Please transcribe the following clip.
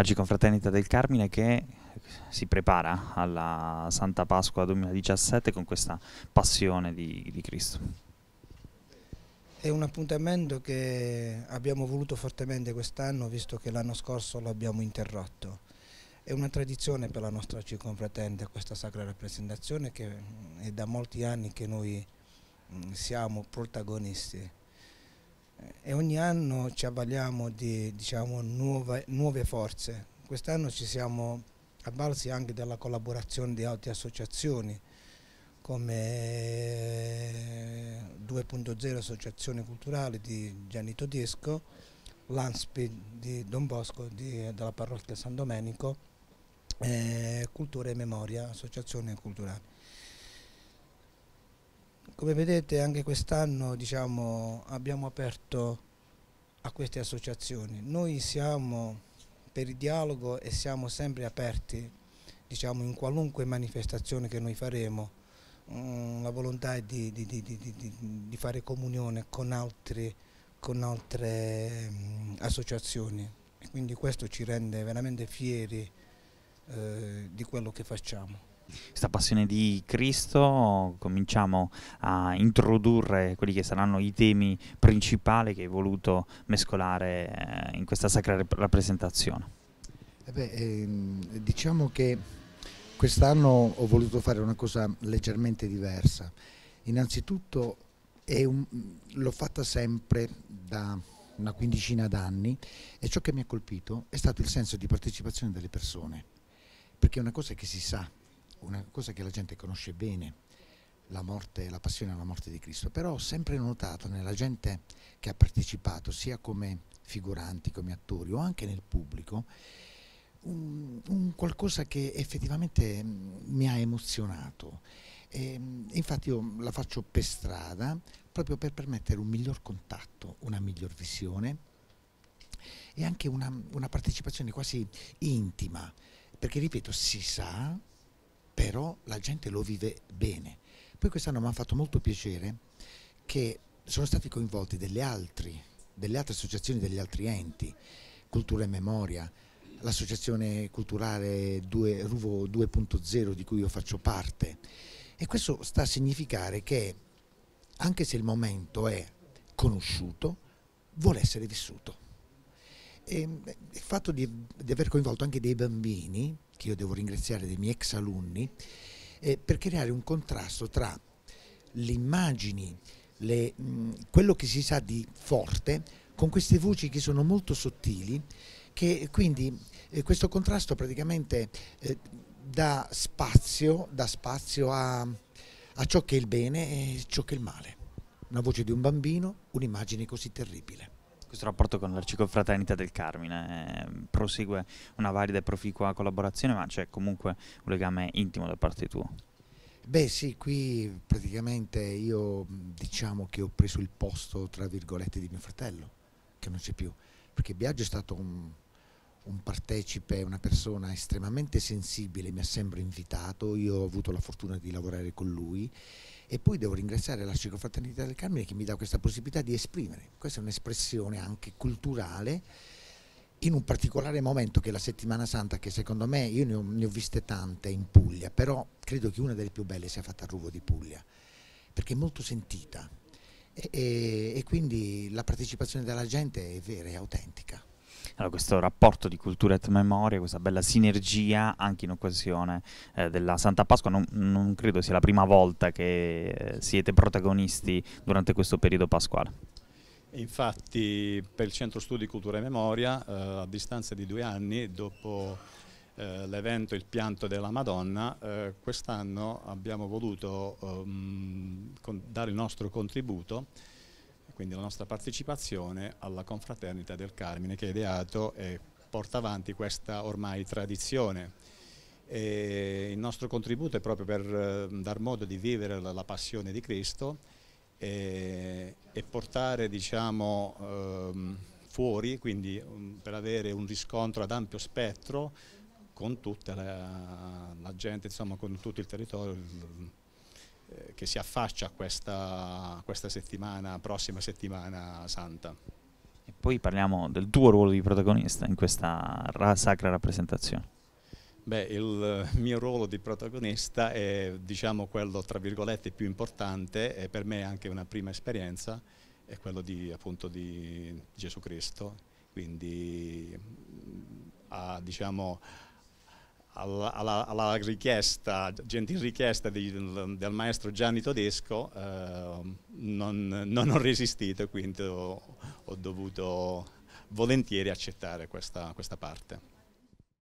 Arciconfraternita del Carmine che si prepara alla Santa Pasqua 2017 con questa passione di, di Cristo. È un appuntamento che abbiamo voluto fortemente quest'anno visto che l'anno scorso l'abbiamo interrotto. È una tradizione per la nostra circonfraternita questa sacra rappresentazione che è da molti anni che noi mm, siamo protagonisti e ogni anno ci avvaliamo di diciamo, nuove, nuove forze. Quest'anno ci siamo avvalsi anche della collaborazione di altre associazioni come 2.0 Associazione Culturale di Gianni Todesco, l'ANSPI di Don Bosco di, della parrocchia San Domenico, eh, Cultura e Memoria, Associazione Culturale. Come vedete anche quest'anno diciamo, abbiamo aperto a queste associazioni. Noi siamo per il dialogo e siamo sempre aperti diciamo, in qualunque manifestazione che noi faremo. Mm, la volontà è di, di, di, di fare comunione con, altri, con altre mm, associazioni e quindi questo ci rende veramente fieri eh, di quello che facciamo questa passione di Cristo, cominciamo a introdurre quelli che saranno i temi principali che hai voluto mescolare eh, in questa sacra rappresentazione. Eh beh, ehm, diciamo che quest'anno ho voluto fare una cosa leggermente diversa. Innanzitutto l'ho fatta sempre da una quindicina d'anni e ciò che mi ha colpito è stato il senso di partecipazione delle persone, perché è una cosa che si sa, una cosa che la gente conosce bene, la, morte, la passione alla morte di Cristo, però ho sempre notato nella gente che ha partecipato, sia come figuranti, come attori o anche nel pubblico, un, un qualcosa che effettivamente mm, mi ha emozionato. E, ehm, infatti io la faccio per strada proprio per permettere un miglior contatto, una miglior visione e anche una, una partecipazione quasi intima, perché ripeto, si sa però la gente lo vive bene. Poi quest'anno mi ha fatto molto piacere che sono stati coinvolti delle, altri, delle altre associazioni, degli altri enti, Cultura e Memoria, l'associazione culturale 2, Ruvo 2.0 di cui io faccio parte e questo sta a significare che anche se il momento è conosciuto, vuole essere vissuto. E eh, il fatto di, di aver coinvolto anche dei bambini che io devo ringraziare dei miei ex alunni, eh, per creare un contrasto tra le immagini, le, mh, quello che si sa di forte, con queste voci che sono molto sottili, che quindi eh, questo contrasto praticamente eh, dà, spazio, dà spazio a, a ciò che è il bene e ciò che è il male. Una voce di un bambino, un'immagine così terribile. Questo rapporto con l'Arcicofraternita del Carmine eh, prosegue una valida e proficua collaborazione, ma c'è comunque un legame intimo da parte tua? Beh sì, qui praticamente io diciamo che ho preso il posto, tra virgolette, di mio fratello, che non c'è più, perché Biagio è stato un un partecipe, una persona estremamente sensibile, mi ha sempre invitato, io ho avuto la fortuna di lavorare con lui e poi devo ringraziare la Ciclofraternità del Carmine che mi dà questa possibilità di esprimere, questa è un'espressione anche culturale in un particolare momento che è la settimana santa che secondo me io ne ho, ne ho viste tante in Puglia, però credo che una delle più belle sia fatta a Ruvo di Puglia perché è molto sentita e, e, e quindi la partecipazione della gente è vera, è autentica. Allora, questo rapporto di cultura e memoria, questa bella sinergia anche in occasione eh, della Santa Pasqua, non, non, credo sia la prima volta che eh, siete protagonisti durante questo periodo pasquale. Infatti per il Centro Studi Cultura e Memoria, eh, a distanza di due anni, dopo eh, l'evento Il pianto della Madonna, eh, quest'anno abbiamo voluto ehm, dare il nostro contributo quindi la nostra partecipazione alla confraternita del Carmine che ha ideato e porta avanti questa ormai tradizione. E il nostro contributo è proprio per eh, dar modo di vivere la, passione di Cristo e, e portare diciamo, ehm, fuori, quindi mm, per avere un riscontro ad ampio spettro con tutta la, la gente, insomma, con tutto il territorio, eh, che si affaccia a questa, questa settimana, prossima settimana santa. E poi parliamo del tuo ruolo di protagonista in questa sacra rappresentazione. Beh, il mio ruolo di protagonista è diciamo, quello tra virgolette più importante e per me anche una prima esperienza, è quello di, appunto, di Gesù Cristo, quindi mm, a, diciamo, alla, alla, richiesta, gentil richiesta di, del, maestro Gianni Todesco eh, non, non, ho resistito, quindi ho, ho dovuto volentieri accettare questa, questa parte.